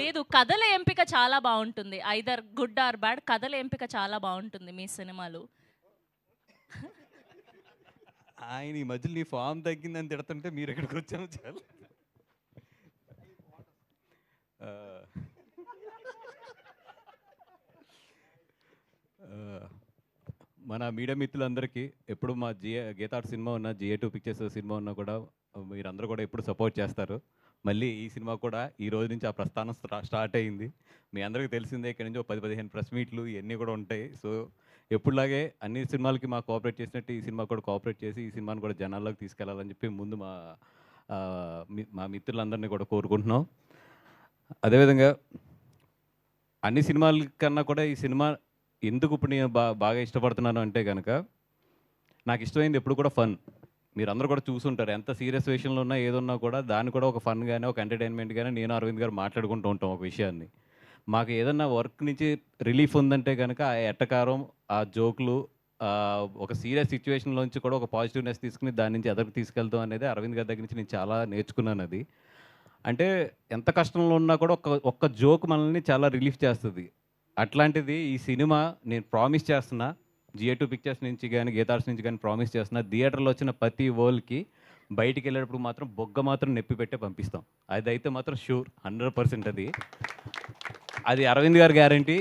లేదు కథల ఎంపిక చాలా బాగుంటుంది ఐదర్ గుడ్ ఆర్ బ్యాడ్ కథల ఎంపిక చాలా బాగుంటుంది మీ సినిమాలు ఆయన ఈ మధ్యలో నీ ఫామ్ తగ్గిందని తిడుతుంటే మీరు ఎక్కడికి వచ్చాము చాలు మన మీడియా మిత్రులందరికీ ఎప్పుడు మా జిఏ గీతాడు సినిమా ఉన్నా జియే టూ పిక్చర్స్ సినిమా ఉన్నా కూడా మీరందరూ కూడా ఎప్పుడు సపోర్ట్ చేస్తారు మళ్ళీ ఈ సినిమా కూడా ఈ రోజు నుంచి ఆ ప్రస్థానం స్టార్ట్ అయింది మీ అందరికీ తెలిసిందే ఇక్కడ నుంచి ఒక పది పదిహేను ప్రెస్ మీట్లు ఇవన్నీ కూడా ఉంటాయి సో ఎప్పుడులాగే అన్ని సినిమాలకి మా కోఆపరేట్ చేసినట్టు ఈ సినిమా కూడా కోఆపరేట్ చేసి ఈ సినిమాను కూడా జనాల్లోకి తీసుకెళ్లాలని చెప్పి ముందు మా మా మిత్రులందరినీ కూడా కోరుకుంటున్నాం అదేవిధంగా అన్ని సినిమాల కన్నా కూడా ఈ సినిమా ఎందుకు ఇప్పుడు నేను బాగా ఇష్టపడుతున్నాను అంటే కనుక నాకు ఇష్టమైంది ఎప్పుడు కూడా ఫన్ మీరు అందరూ కూడా చూసుంటారు ఎంత సీరియస్ విషయంలో ఉన్నా ఏదున్నా కూడా దాన్ని కూడా ఒక ఫన్ కానీ ఒక ఎంటర్టైన్మెంట్ కానీ నేను అరవింద్ గారు మాట్లాడుకుంటూ ఉంటాం ఒక విషయాన్ని మాకు ఏదన్నా వర్క్ నుంచి రిలీఫ్ ఉందంటే కనుక ఆ ఎట్టకారం ఆ జోకులు ఒక సీరియస్ నుంచి కూడా ఒక పాజిటివ్నెస్ తీసుకుని దాని నుంచి ఎదరికి తీసుకెళ్తాం అనేది అరవింద్ గారి దగ్గర నుంచి నేను చాలా నేర్చుకున్నాను అది అంటే ఎంత కష్టంలో ఉన్నా కూడా ఒక ఒక్క జోక్ మనల్ని చాలా రిలీఫ్ చేస్తుంది అట్లాంటిది ఈ సినిమా నేను ప్రామిస్ చేస్తున్నా జిఏ టూ పిక్చర్స్ నుంచి కానీ గీతార్స్ నుంచి కానీ ప్రామిస్ చేస్తున్నా థియేటర్లో వచ్చిన ప్రతి వోల్కి బయటికి వెళ్ళేటప్పుడు మాత్రం బొగ్గ మాత్రం నెప్పి పెట్టే పంపిస్తాం అదైతే మాత్రం షూర్ హండ్రెడ్ పర్సెంట్ అది అది అరవింద్ గారి గ్యారంటీ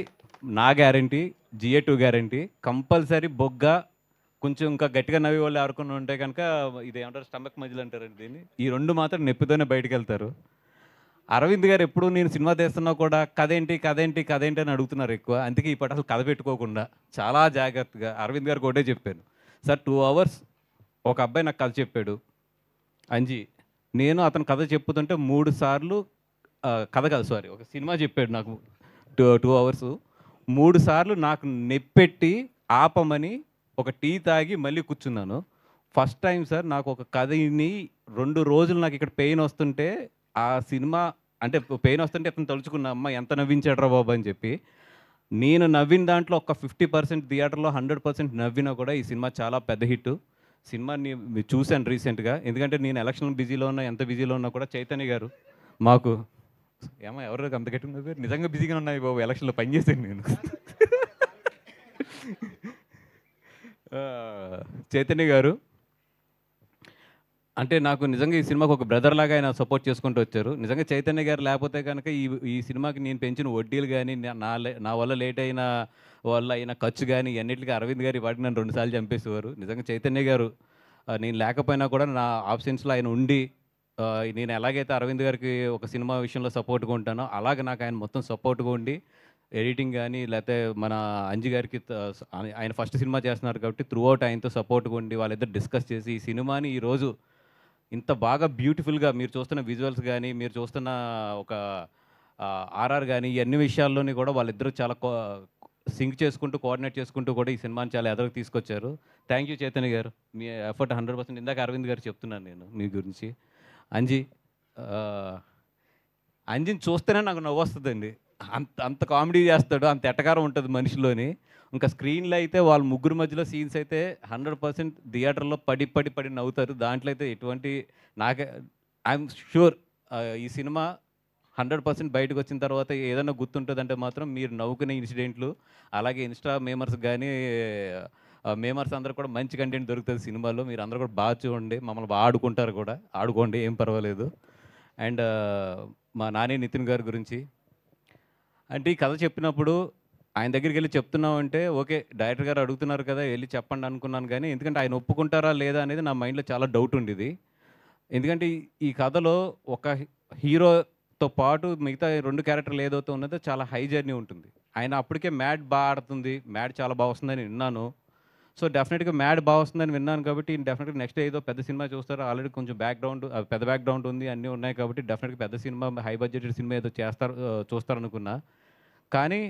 నా గ్యారంటీ జిఏ టూ గ్యారంటీ కంపల్సరీ బొగ్గ కొంచెం ఇంకా గట్టిగా నవ్వి వాళ్ళు ఆడుకుని ఉంటే కనుక ఇది ఏమంటారు స్టమక్ మధ్యలో అంటారండి దీన్ని ఈ రెండు మాత్రం నెప్పితోనే బయటకు వెళ్తారు అరవింద్ గారు ఎప్పుడు నేను సినిమా తీస్తున్నా కూడా కదేంటి కదేంటి కదేంటి అని అడుగుతున్నారు ఎక్కువ అందుకే ఈ పాట అసలు కథ పెట్టుకోకుండా చాలా జాగ్రత్తగా అరవింద్ గారు ఒకటే చెప్పాను సార్ టూ అవర్స్ ఒక అబ్బాయి నాకు కథ చెప్పాడు అంజీ నేను అతను కథ చెప్పుతుంటే మూడు సార్లు కథ కాదు సారీ ఒక సినిమా చెప్పాడు నాకు టూ టూ అవర్స్ మూడు సార్లు నాకు నెప్పెట్టి ఆపమని ఒక టీ తాగి మళ్ళీ కూర్చున్నాను ఫస్ట్ టైం సార్ నాకు ఒక కథని రెండు రోజులు నాకు ఇక్కడ పెయిన్ వస్తుంటే ఆ సినిమా అంటే పెయిన్ వస్తుంటే అతను తలుచుకున్న అమ్మ ఎంత నవ్వించాడ్రా బాబు అని చెప్పి నేను నవ్విన దాంట్లో ఒక ఫిఫ్టీ పర్సెంట్ థియేటర్లో హండ్రెడ్ పర్సెంట్ నవ్వినా కూడా ఈ సినిమా చాలా పెద్ద హిట్ సినిమా చూశాను రీసెంట్గా ఎందుకంటే నేను ఎలక్షన్ బిజీలో ఉన్నా ఎంత బిజీలో ఉన్నా కూడా చైతన్య గారు మాకు ఏమో ఎవరు అంత గట్టిగా నిజంగా బిజీగా ఉన్నాయి బాబు ఎలక్షన్లో పనిచేసాను నేను చైతన్య గారు అంటే నాకు నిజంగా ఈ సినిమాకి ఒక బ్రదర్ లాగా ఆయన సపోర్ట్ చేసుకుంటూ వచ్చారు నిజంగా చైతన్య గారు లేకపోతే కనుక ఈ ఈ సినిమాకి నేను పెంచిన వడ్డీలు కానీ నా నా వల్ల లేట్ అయిన వల్ల అయిన ఖర్చు కానీ అన్నిటికీ అరవింద్ గారి వాటిని నన్ను రెండుసార్లు చంపేసేవారు నిజంగా చైతన్య గారు నేను లేకపోయినా కూడా నా ఆప్షన్స్లో ఆయన ఉండి నేను ఎలాగైతే అరవింద్ గారికి ఒక సినిమా విషయంలో సపోర్ట్గా ఉంటానో అలాగే నాకు ఆయన మొత్తం సపోర్ట్గా ఉండి ఎడిటింగ్ కానీ లేకపోతే మన అంజి గారికి ఆయన ఫస్ట్ సినిమా చేస్తున్నారు కాబట్టి త్రూ అవుట్ ఆయనతో సపోర్ట్గా ఉండి వాళ్ళిద్దరు డిస్కస్ చేసి ఈ సినిమాని ఈరోజు ఇంత బాగా బ్యూటిఫుల్గా మీరు చూస్తున్న విజువల్స్ కానీ మీరు చూస్తున్న ఒక ఆర్ఆర్ కానీ ఇవన్నీ విషయాల్లోని కూడా వాళ్ళిద్దరూ చాలా సింక్ చేసుకుంటూ కోఆర్డినేట్ చేసుకుంటూ కూడా ఈ సినిమాని చాలా ఎదరకు తీసుకొచ్చారు థ్యాంక్ యూ చైతన్య గారు మీ ఎఫర్ట్ హండ్రెడ్ పర్సెంట్ ఇందాక అరవింద్ గారు చెప్తున్నాను నేను మీ గురించి అంజీ అంజిని చూస్తేనే నాకు నవ్వు వస్తుందండి అంత అంత కామెడీ చేస్తాడు అంత ఎట్టకారం ఉంటుంది మనిషిలోని ఇంకా స్క్రీన్లో అయితే వాళ్ళ ముగ్గురు మధ్యలో సీన్స్ అయితే హండ్రెడ్ పర్సెంట్ థియేటర్లో పడి పడి పడి నవ్వుతారు దాంట్లో అయితే ఎటువంటి నాకే ఐఎమ్ షూర్ ఈ సినిమా హండ్రెడ్ పర్సెంట్ బయటకు వచ్చిన తర్వాత ఏదైనా గుర్తుంటుందంటే మాత్రం మీరు నవ్వుకునే ఇన్సిడెంట్లు అలాగే ఇన్స్టా మేమర్స్ కానీ మేమర్స్ అందరూ కూడా మంచి కంటెంట్ దొరుకుతుంది సినిమాలో మీరు అందరూ కూడా బాగా చూడండి మమ్మల్ని బాగా ఆడుకుంటారు కూడా ఆడుకోండి ఏం పర్వాలేదు అండ్ మా నాని నితిన్ గారి గురించి అంటే ఈ కథ చెప్పినప్పుడు ఆయన దగ్గరికి వెళ్ళి చెప్తున్నావు అంటే ఓకే డైరెక్టర్ గారు అడుగుతున్నారు కదా వెళ్ళి చెప్పండి అనుకున్నాను కానీ ఎందుకంటే ఆయన ఒప్పుకుంటారా లేదా అనేది నా మైండ్లో చాలా డౌట్ ఉండేది ఎందుకంటే ఈ కథలో ఒక హీరోతో పాటు మిగతా రెండు క్యారెక్టర్లు ఏదైతే ఉన్నదో చాలా హై జర్నీ ఉంటుంది ఆయన అప్పటికే మ్యాడ్ బాగా ఆడుతుంది మ్యాడ్ చాలా బాగా వస్తుందని విన్నాను సో డెఫినెట్గా మ్యాడ్ బాగా వస్తుందని విన్నాను కాబట్టి డెఫినెట్గా నెక్స్ట్ ఏదో పెద్ద సినిమా చూస్తారు ఆల్రెడీ కొంచెం బ్యాక్గ్రౌండ్ పెద్ద బ్యాక్గ్రౌండ్ ఉంది అన్నీ ఉన్నాయి కాబట్టి డెఫినెట్గా పెద్ద సినిమా హై బడ్జెటెడ్ సినిమా ఏదో చేస్తారు చూస్తారనుకున్నా కానీ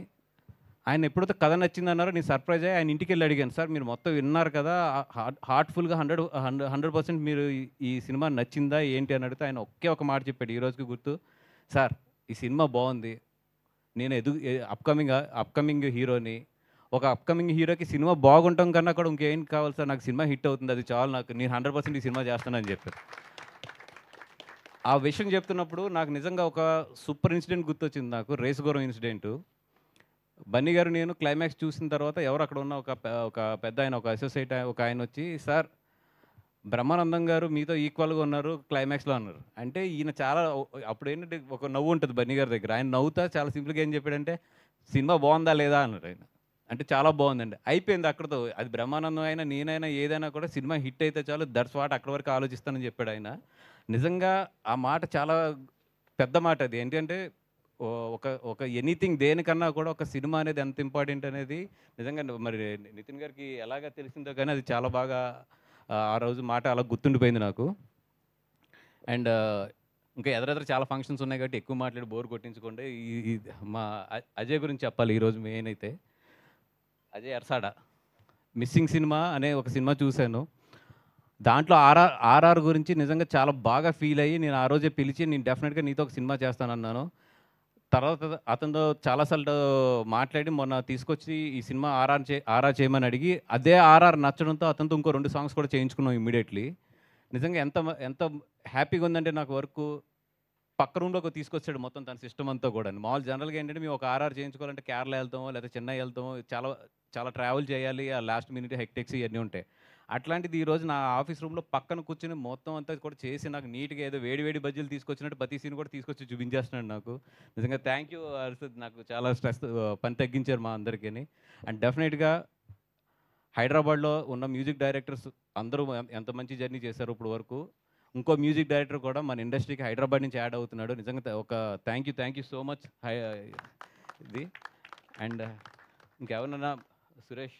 ఆయన ఎప్పుడైతే కథ అన్నారో నేను సర్ప్రైజ్ అయ్యి ఆయన ఇంటికి వెళ్ళి అడిగాను సార్ మీరు మొత్తం విన్నారు కదా హార్ట్ఫుల్గా హండ్రెడ్ హండ్రెడ్ హండ్రెడ్ పర్సెంట్ మీరు ఈ సినిమా నచ్చిందా ఏంటి అని అడిగితే ఆయన ఒకే ఒక మాట చెప్పాడు ఈ రోజుకి గుర్తు సార్ ఈ సినిమా బాగుంది నేను ఎదు అప్కమింగ్ అప్కమింగ్ హీరోని ఒక అప్కమింగ్ హీరోకి సినిమా బాగుంటాం కన్నా కూడా ఇంకేం కావాలి సార్ నాకు సినిమా హిట్ అవుతుంది అది చాలు నాకు నేను హండ్రెడ్ పర్సెంట్ ఈ సినిమా చేస్తానని చెప్పారు ఆ విషయం చెప్తున్నప్పుడు నాకు నిజంగా ఒక సూపర్ ఇన్సిడెంట్ గుర్తొచ్చింది నాకు రేస్ గౌరవ ఇన్సిడెంట్ బన్నీ గారు నేను క్లైమాక్స్ చూసిన తర్వాత ఎవరు అక్కడ ఉన్న ఒక ఒక పెద్ద ఆయన ఒక అసోసియేట్ ఒక ఆయన వచ్చి సార్ బ్రహ్మానందం గారు మీతో ఈక్వల్గా ఉన్నారు క్లైమాక్స్లో ఉన్నారు అంటే ఈయన చాలా అప్పుడు ఏంటంటే ఒక నవ్వు ఉంటుంది బన్నీ గారి దగ్గర ఆయన నవ్వుతా చాలా సింపుల్గా ఏం చెప్పాడంటే సినిమా బాగుందా లేదా అన్నారు ఆయన అంటే చాలా బాగుందండి అయిపోయింది అక్కడతో అది బ్రహ్మానందం అయినా నేనైనా ఏదైనా కూడా సినిమా హిట్ అయితే చాలు దట్స్ వాట్ అక్కడ వరకు ఆలోచిస్తానని చెప్పాడు ఆయన నిజంగా ఆ మాట చాలా పెద్ద మాట అది ఏంటంటే ఒక ఒక ఎనీథింగ్ దేనికన్నా కూడా ఒక సినిమా అనేది ఎంత ఇంపార్టెంట్ అనేది నిజంగా మరి నితిన్ గారికి ఎలాగ తెలిసిందో కానీ అది చాలా బాగా ఆ రోజు మాట అలా గుర్తుండిపోయింది నాకు అండ్ ఇంకా ఎదరెదర చాలా ఫంక్షన్స్ ఉన్నాయి కాబట్టి ఎక్కువ మాట్లాడి బోర్ కొట్టించుకోండి ఈ మా అజయ్ గురించి చెప్పాలి ఈరోజు మెయిన్ అయితే అజయ్ అర్సాడ మిస్సింగ్ సినిమా అనే ఒక సినిమా చూశాను దాంట్లో ఆర్ఆర్ ఆర్ఆర్ గురించి నిజంగా చాలా బాగా ఫీల్ అయ్యి నేను ఆ రోజే పిలిచి నేను డెఫినెట్గా నీతో ఒక సినిమా చేస్తానన్నాను తర్వాత అతనితో చాలాసార్లు మాట్లాడి మొన్న తీసుకొచ్చి ఈ సినిమా ఆర్ఆర్ చే ఆర్ఆర్ చేయమని అడిగి అదే ఆర్ఆర్ నచ్చడంతో అతనితో ఇంకో రెండు సాంగ్స్ కూడా చేయించుకున్నాం ఇమ్మీడియట్లీ నిజంగా ఎంత ఎంత హ్యాపీగా ఉందంటే నాకు వర్క్ పక్క రూమ్లోకి తీసుకొచ్చాడు మొత్తం తన సిస్టమ్ అంతా కూడా మామూలు జనరల్గా ఏంటంటే మేము ఒక ఆర్ఆర్ చేయించుకోవాలంటే కేరళ వెళ్తామో లేదా చెన్నై వెళ్తామో చాలా చాలా ట్రావెల్ చేయాలి ఆ లాస్ట్ మినిట్ హెక్టెక్స్ ఇవన్నీ ఉంటాయి అట్లాంటిది ఈరోజు నా ఆఫీస్ రూమ్లో పక్కన కూర్చొని మొత్తం అంతా కూడా చేసి నాకు నీట్గా ఏదో వేడి వేడి బజ్జీలు తీసుకొచ్చినట్టు ప్రతి సీన్ కూడా తీసుకొచ్చి చూపించేస్తున్నాడు నాకు నిజంగా థ్యాంక్ యూ అర్షద్ నాకు చాలా స్ట్రెస్ పని తగ్గించారు మా అందరికీ అండ్ డెఫినెట్గా హైదరాబాద్లో ఉన్న మ్యూజిక్ డైరెక్టర్స్ అందరూ ఎంత మంచి జర్నీ చేశారు ఇప్పుడు వరకు ఇంకో మ్యూజిక్ డైరెక్టర్ కూడా మన ఇండస్ట్రీకి హైదరాబాద్ నుంచి యాడ్ అవుతున్నాడు నిజంగా ఒక thank you thank you so much ఇది అండ్ ఇంకెవరన్నా సురేష్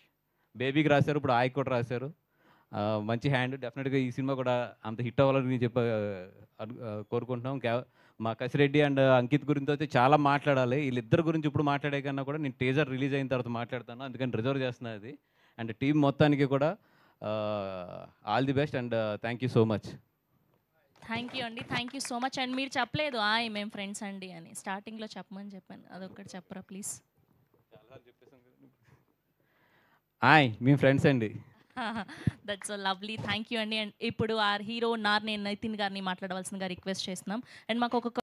బేబీకి రాశారు ఇప్పుడు ఆయ్ కూడా రాశారు మంచి హ్యాండ్ డెఫినెట్గా ఈ సినిమా కూడా అంత హిట్ అవ్వాలని చెప్ప కోరుకుంటున్నాం మా కసిరెడ్డి అండ్ అంకిత్ గురించి అయితే చాలా మాట్లాడాలి వీళ్ళిద్దరి గురించి ఇప్పుడు మాట్లాడే కన్నా కూడా నేను టీజర్ రిలీజ్ అయిన తర్వాత మాట్లాడతాను అందుకని రిజర్వ్ చేస్తున్నా అది అండ్ టీం మొత్తానికి కూడా all the best and thank you so much thank you అండి thank you so much and మీరు చెప్పలేదు ఆయ్ మేము ఫ్రెండ్స్ అండి అని స్టార్టింగ్లో చెప్పమని చెప్పాను అదొక్కటి చెప్పరా ప్లీజ్ ఆయ్ మీ ఫ్రెండ్స్ అండి దట్స్ లవ్లీ థ్యాంక్ యూ అండి అండ్ ఇప్పుడు ఆర్ హీరో నార్ నేను నితిన్ గారిని మాట్లాడవలసిందిగా రిక్వెస్ట్ చేస్తున్నాం అండ్ మాకు ఒక